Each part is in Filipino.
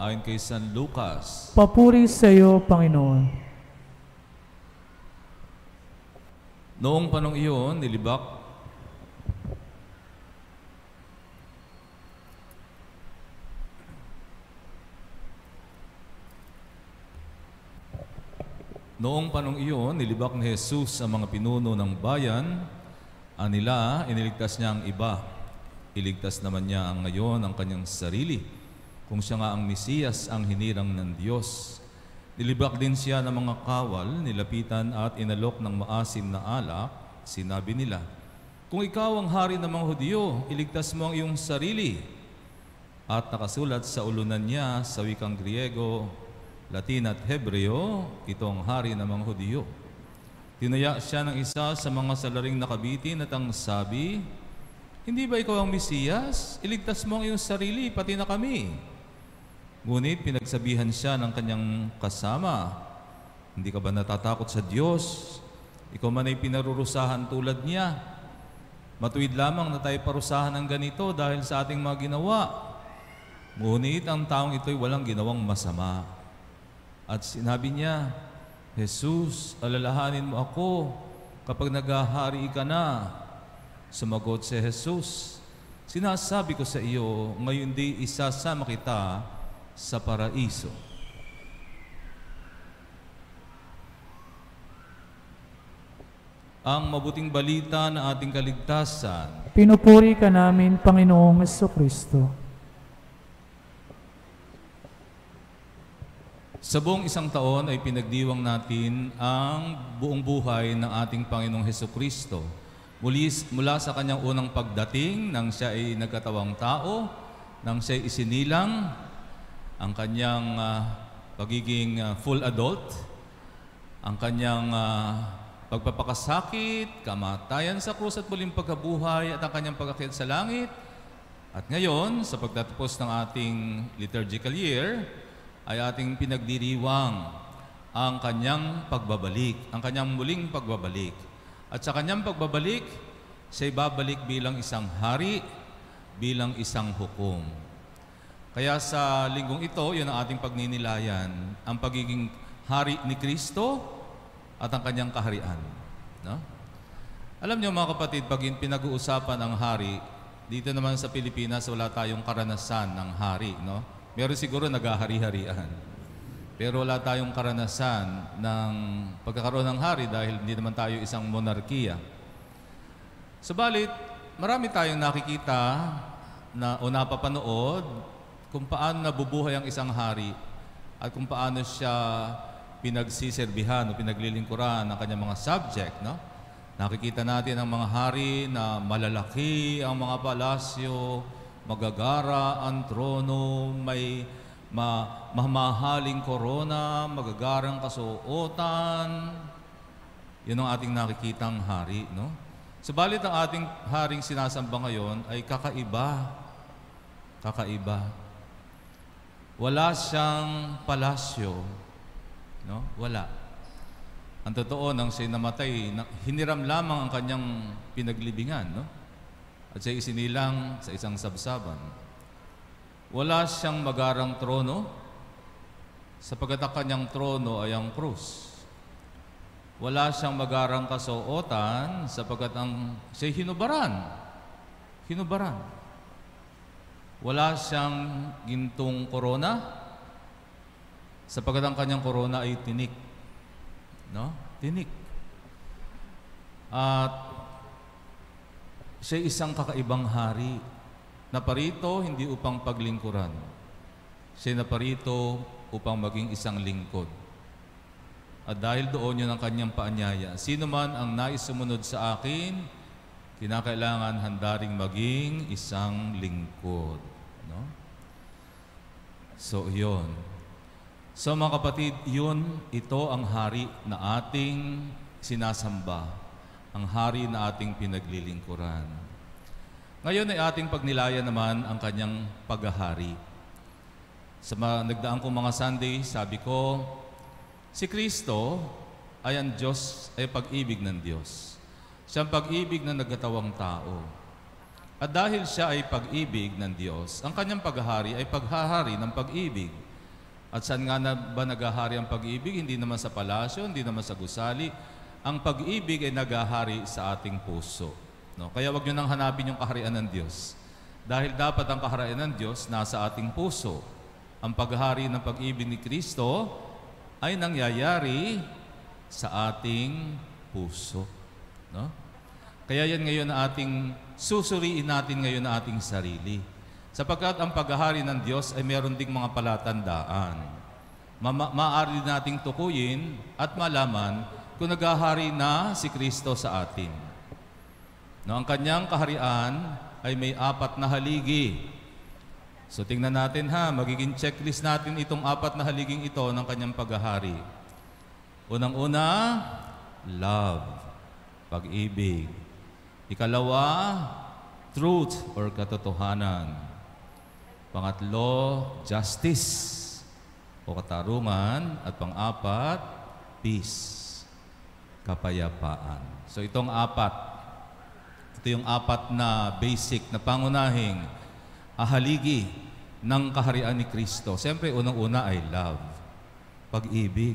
ayon kay San Lucas. Papuri sa iyo, Panginoon. Noong panong iyon, nilibak Noong panong iyon, nilibak ni Jesus ang mga pinuno ng bayan. Anila, iniligtas niya ang iba. Iligtas naman niya ang ngayon ang kanyang sarili kung siya nga ang Mesiyas ang hinirang ng Diyos. Nilibak din siya ng mga kawal, nilapitan at inalok ng maasim na alak, sinabi nila, Kung ikaw ang hari ng mga Hudyo, iligtas mo ang iyong sarili. At nakasulat sa ulunan niya sa wikang Griego, Latin at Hebreo, ito ang hari ng mga Hudyo. Tinaya siya ng isa sa mga salaring nakabitin at ang sabi, Hindi ba ikaw ang Mesiyas? Iligtas mo ang iyong sarili, pati na kami. Ngunit pinagsabihan siya ng kanyang kasama, Hindi ka ba natatakot sa Diyos? Ikaw man ay pinarurusahan tulad niya. Matuwid lamang na tayo parusahan ng ganito dahil sa ating mga ginawa. Ngunit ang taong ito'y walang ginawang masama. At sinabi niya, Jesus, alalahanin mo ako kapag naghahari ka na. Sumagot si Jesus, Sinasabi ko sa iyo, ngayon di isasama kita sa paraiso. Ang mabuting balita na ating kaligtasan. Pinupuri ka namin, Panginoong Kristo. Sa buong isang taon ay pinagdiwang natin ang buong buhay ng ating Panginoong Heso Kristo. mula sa kanyang unang pagdating, nang siya ay nagkatawang tao, nang siya ay isinilang, ang kanyang uh, pagiging uh, full adult, ang kanyang uh, pagpapakasakit, kamatayan sa krus at muling pagkabuhay at ang kanyang pagkakit sa langit. At ngayon, sa pagtatapos ng ating liturgical year, ay ating pinagdiriwang ang kanyang pagbabalik, ang kanyang muling pagbabalik. At sa kanyang pagbabalik, siya babalik bilang isang hari, bilang isang hukom. Kaya sa linggong ito, yun ang ating pagninilayan, ang pagiging hari ni Kristo at ang kanyang kaharian. No? Alam niyo mga kapatid, pag pinag-uusapan ang hari, dito naman sa Pilipinas wala tayong karanasan ng hari. No? Meron siguro nagahari-harian. Pero wala tayong karanasan ng pagkakaroon ng hari dahil hindi naman tayo isang monarkiya. Subalit, marami tayong nakikita na o napapanood kung paano nabubuhay ang isang hari at kung paano siya pinagsiserbihan o pinaglilingkuran ng kanyang mga subject, no? Nakikita natin ang mga hari na malalaki ang mga palasyo, magagara ang trono, may ma mamahaling korona, magagarang kasuotan. Yun ang ating nakikitang hari, no? Subalit ang ating haring sinasamba ngayon ay kakaiba. Kakaiba. Wala siyang palasyo. No? Wala. Ang totoo, nang siya namatay, hiniram lamang ang kanyang pinaglibingan. No? At siya isinilang sa isang sabsaban. Wala siyang magarang trono, sapagat ang kanyang trono ay ang krus. Wala siyang magarang kasuotan, sapagat ang siya hinubaran. Hinubaran. Wala siyang gintong korona sapagkat ang kanyang korona ay tinik. No? Tinik. At siya isang kakaibang hari na parito hindi upang paglingkuran. Siya na parito upang maging isang lingkod. At dahil doon yun ang kanyang paanyaya, sino man ang nais sumunod sa akin, kinakailangan handa ring maging isang lingkod. No? So, yun. So, mga kapatid, yun, ito ang hari na ating sinasamba, ang hari na ating pinaglilingkuran. Ngayon ay ating pagnilaya naman ang kanyang paghahari. Sa mga nagdaan kong mga Sunday, sabi ko, si Kristo ay ang Diyos, ay pag-ibig ng Diyos. Siyang pag-ibig na nagatawang tao. At dahil siya ay pag-ibig ng Diyos, ang kanyang paghahari ay paghahari ng pag-ibig. At saan nga na ba naghahari ang pag-ibig? Hindi naman sa palasyo, hindi naman sa gusali. Ang pag-ibig ay naghahari sa ating puso. No? Kaya wag niyo nang hanapin yung kaharian ng Diyos. Dahil dapat ang kaharian ng Diyos nasa ating puso. Ang paghahari ng pag-ibig ni Kristo ay nangyayari sa ating puso. No? Kaya yan ngayon na ating susuriin natin ngayon na ating sarili. Sapagkat ang paghahari ng Diyos ay meron ding mga palatandaan. Ma- maaari nating tukuyin at malaman kung naghahari na si Kristo sa atin. No, ang kanyang kaharian ay may apat na haligi. So tingnan natin ha, magiging checklist natin itong apat na haliging ito ng kanyang paghahari. Unang-una, love pag-ibig. Ikalawa, truth or katotohanan. Pangatlo, justice o katarungan. At pang-apat, peace, kapayapaan. So itong apat, ito yung apat na basic na pangunahing ahaligi ng kaharian ni Kristo. Siyempre, unang-una ay love, pag-ibig.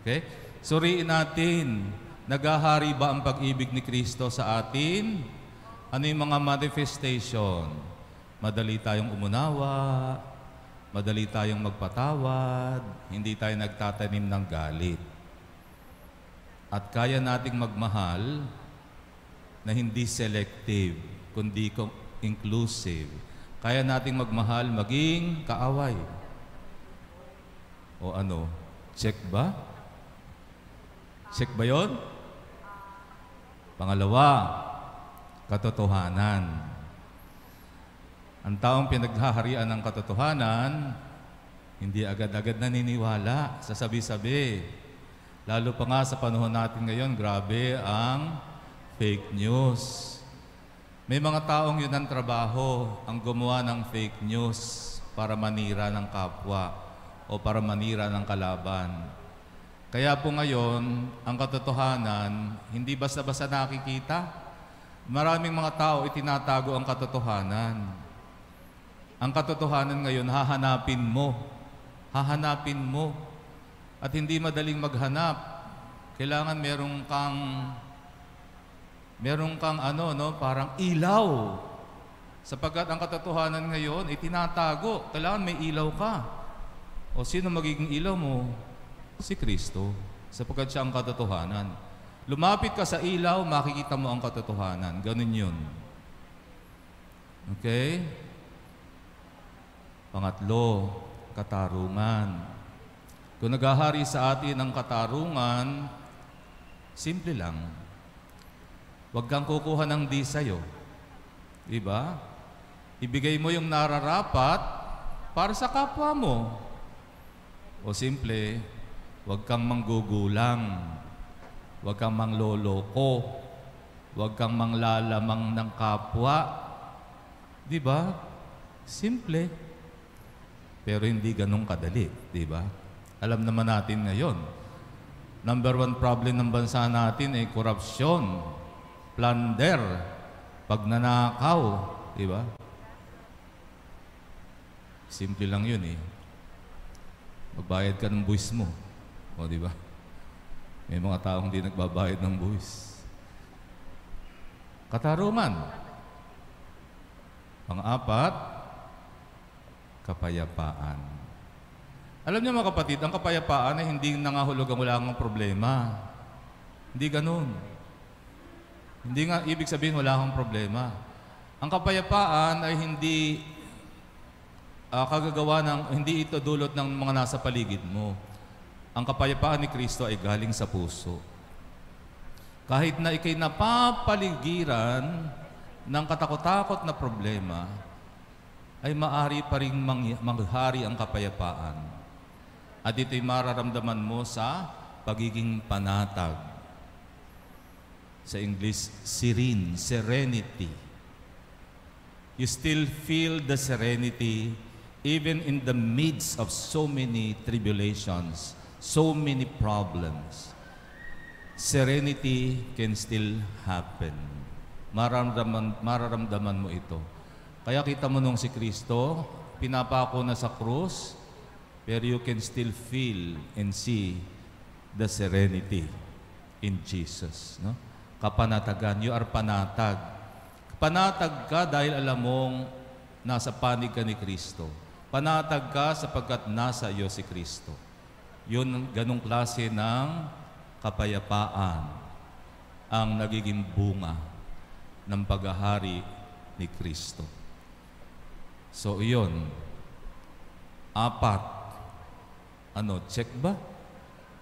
Okay? Suriin natin Nagahari ba ang pag-ibig ni Kristo sa atin? Ano yung mga manifestation? Madali tayong umunawa, madali tayong magpatawad, hindi tayo nagtatanim ng galit. At kaya nating magmahal na hindi selective, kundi inclusive. Kaya nating magmahal maging kaaway. O ano, check ba? Check ba yun? Pangalawa, katotohanan. Ang taong pinaghaharian ng katotohanan, hindi agad-agad naniniwala sa sabi-sabi. Lalo pa nga sa panahon natin ngayon, grabe ang fake news. May mga taong yun ang trabaho ang gumawa ng fake news para manira ng kapwa o para manira ng kalaban. Kaya po ngayon, ang katotohanan, hindi basta-basta nakikita. Maraming mga tao itinatago ang katotohanan. Ang katotohanan ngayon, hahanapin mo. Hahanapin mo. At hindi madaling maghanap. Kailangan merong kang merong kang ano no, parang ilaw. Sapagkat ang katotohanan ngayon itinatago. Kailangan may ilaw ka. O sino magiging ilaw mo? Si Kristo, sapagkat siya ang katotohanan. Lumapit ka sa ilaw, makikita mo ang katotohanan. Ganun yun. Okay? Pangatlo, katarungan. Kung naghahari sa atin ang katarungan, simple lang. Huwag kang kukuha ng di sa'yo. Diba? Ibigay mo yung nararapat para sa kapwa mo. O simple, Huwag kang manggugulang. Huwag kang mangloloko. Huwag kang manglalamang ng kapwa. Di ba? Simple. Pero hindi ganun kadali, di ba? Alam naman natin ngayon. Number one problem ng bansa natin ay corruption, plunder, pagnanakaw, di ba? Simple lang yun eh. Magbayad ka ng buwis mo. O, di ba? May mga taong hindi nagbabayad ng buwis. Katarungan. Pang-apat, kapayapaan. Alam niyo mga kapatid, ang kapayapaan ay hindi nangahulog ang wala kang problema. Hindi ganun. Hindi nga ibig sabihin wala kang problema. Ang kapayapaan ay hindi uh, kagagawa ng, hindi ito dulot ng mga nasa paligid mo. Ang kapayapaan ni Kristo ay galing sa puso. Kahit na ikay napapaligiran ng katakot-takot na problema, ay maaari pa rin maghari ang kapayapaan. At ito'y mararamdaman mo sa pagiging panatag. Sa English, serene, serenity. You still feel the serenity even in the midst of so many tribulations so many problems, serenity can still happen. Mararamdaman, mararamdaman mo ito. Kaya kita mo nung si Kristo, pinapako na sa krus, pero you can still feel and see the serenity in Jesus. No? Kapanatagan, you are panatag. Panatag ka dahil alam mong nasa panig ka ni Kristo. Panatag ka sapagkat nasa iyo si Kristo. Yun, ganong klase ng kapayapaan ang nagiging bunga ng paghahari ni Kristo. So, iyon. Apat. Ano, check ba?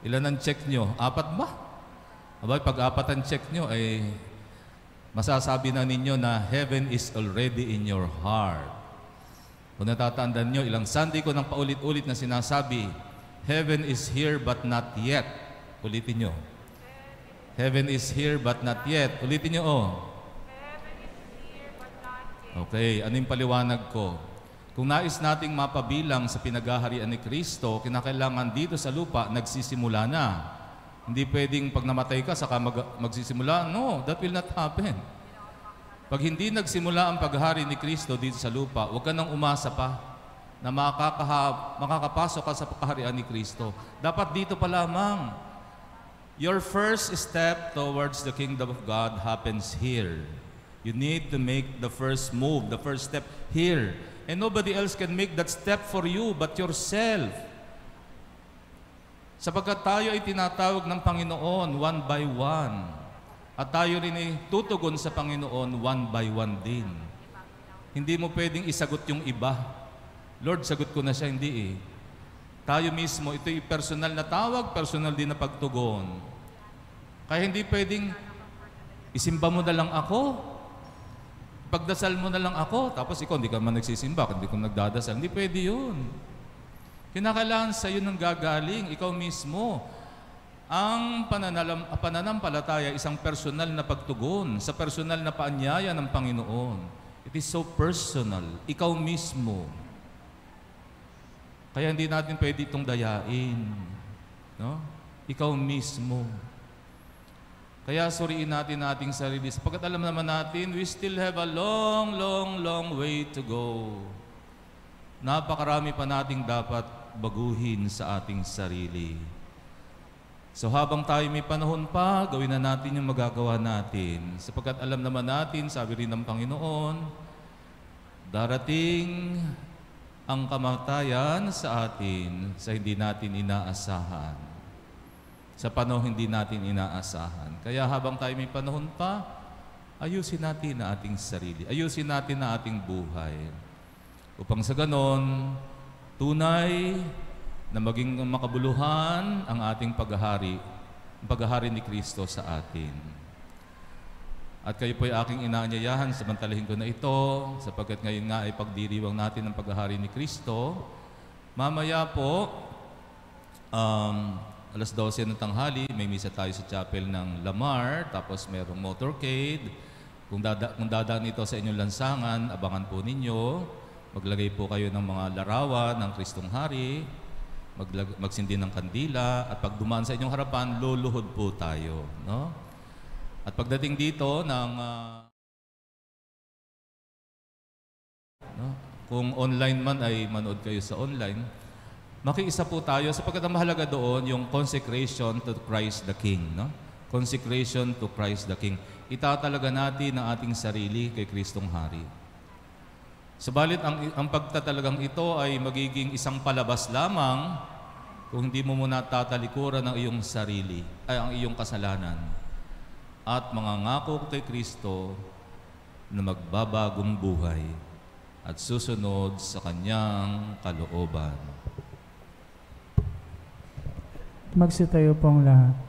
Ilan ang check nyo? Apat ba? Abay, pag apat ang check nyo, ay eh, masasabi na ninyo na heaven is already in your heart. Kung natatandaan nyo, ilang Sunday ko nang paulit-ulit na sinasabi, Heaven is here but not yet. Ulitin nyo. Heaven is here but not yet. Ulitin nyo, oh. Okay, anong paliwanag ko? Kung nais nating mapabilang sa pinaghaharian ni Kristo, kinakailangan dito sa lupa, nagsisimula na. Hindi pwedeng pag namatay ka, saka mag magsisimula. No, that will not happen. Pag hindi nagsimula ang paghari ni Kristo dito sa lupa, huwag ka nang umasa pa na makakahab, makakapasok ka sa kaharian ni Kristo. Dapat dito pa lamang, your first step towards the kingdom of God happens here. You need to make the first move, the first step here. And nobody else can make that step for you but yourself. Sapagkat tayo ay tinatawag ng Panginoon one by one. At tayo rin ay tutugon sa Panginoon one by one din. Hindi mo pwedeng isagot yung iba Lord, sagot ko na siya, hindi eh. Tayo mismo, ito'y personal na tawag, personal din na pagtugon. Kaya hindi pwedeng, isimba mo na lang ako, pagdasal mo na lang ako, tapos ikaw hindi ka man nagsisimba, hindi ka nagdadasal. Hindi pwede yun. Kinakailangan sa iyo ng gagaling, ikaw mismo. Ang pananalam, pananampalataya, isang personal na pagtugon sa personal na paanyaya ng Panginoon. It is so personal. Ikaw mismo. Kaya hindi natin pwede itong dayain. No? Ikaw mismo. Kaya suriin natin ating sarili. Sapagkat alam naman natin, we still have a long, long, long way to go. Napakarami pa nating dapat baguhin sa ating sarili. So habang tayo may panahon pa, gawin na natin yung magagawa natin. Sapagkat alam naman natin, sabi rin ng Panginoon, darating ang kamatayan sa atin sa hindi natin inaasahan. Sa panahon hindi natin inaasahan. Kaya habang tayo may panahon pa, ayusin natin na ating sarili. Ayusin natin na ating buhay. Upang sa ganon, tunay na maging makabuluhan ang ating paghahari, ang paghahari ni Kristo sa atin. At kayo po ay aking inaanyayahan sa ko na ito, sapagkat ngayon nga ay pagdiriwang natin ng paghahari ni Kristo. Mamaya po, um, alas 12 ng tanghali, may misa tayo sa chapel ng Lamar, tapos mayroong motorcade. Kung, dada, kung dadaan ito sa inyong lansangan, abangan po ninyo. Maglagay po kayo ng mga larawan ng Kristong Hari, maglag, magsindi ng kandila, at pag dumaan sa inyong harapan, luluhod po tayo. No? At pagdating dito ng uh, no, kung online man ay manood kayo sa online, makiisa po tayo sapagkat ang mahalaga doon yung consecration to Christ the King, no? Consecration to Christ the King. Itatalaga natin ang ating sarili kay Kristong Hari. Subalit ang, ang pagtatalagang ito ay magiging isang palabas lamang kung hindi mo muna tatalikuran ang iyong sarili, ay ang iyong kasalanan at mangangako kay Kristo na magbabagong buhay at susunod sa kanyang kalooban. Magsitayo pong lahat.